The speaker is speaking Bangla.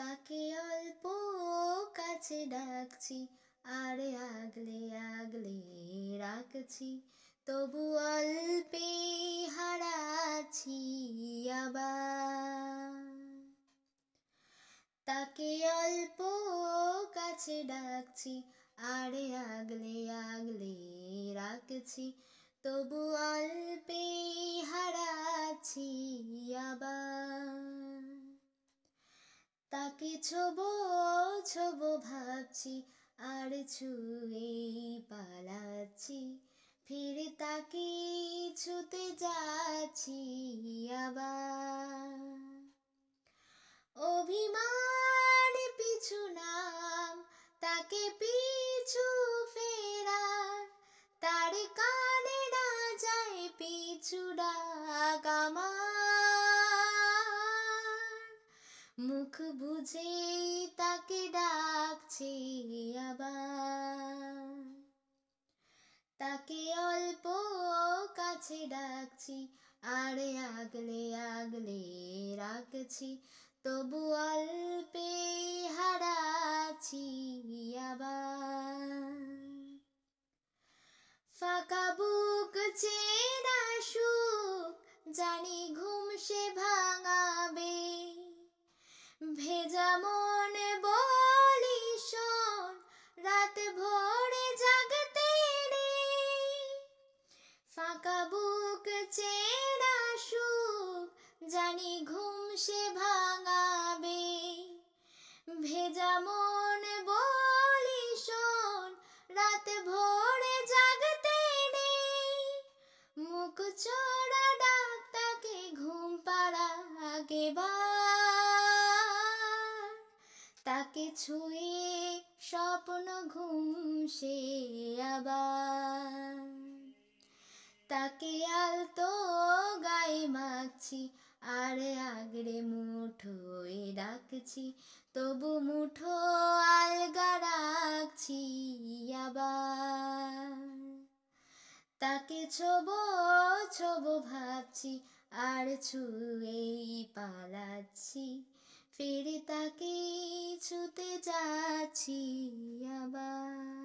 তাকে অল্প কাছে ডাকছি আরে আগলে আগলে রাখছি তবু অল্পে হারাছি আবার তাকে অল্প কাছে ডাকছি আরে আগলে আগলে রাখছি তবু অল্প ছোব ছোব ভাবছি আর ছুঁয়েই পালাচ্ছি ফিরে তাকে ছুতে যাচ্ছি আবার অভিমান পিছু নাম তাকে পিছু ফেরা তার কানে না যায় পিছুরা মুখ বুঝে তাকে ডাকছি আবার তাকে অল্প কাছে ডাকছি আরে আগলে আগলে রাখছি তবু অল্পে হারাছি জানি ঘুম সে ভাঙাবে ভেজা মন বলি শোন রাত ভোরে জাগতে নেই মুখ চোরা ডাক তাকে ঘুম পাড়া আগে তাকে ছুঁয়ে স্বপ্ন ঘুম সে আবার যাচ্ছি আরে আগরে মুঠোয় রাখছি তবু মুঠো আলগা রাখছি আবার তাকে ছোব ছোব ভাবছি আর ছুঁয়েই পালাচ্ছি ফিরে তাকে ছুতে যাচ্ছি আবার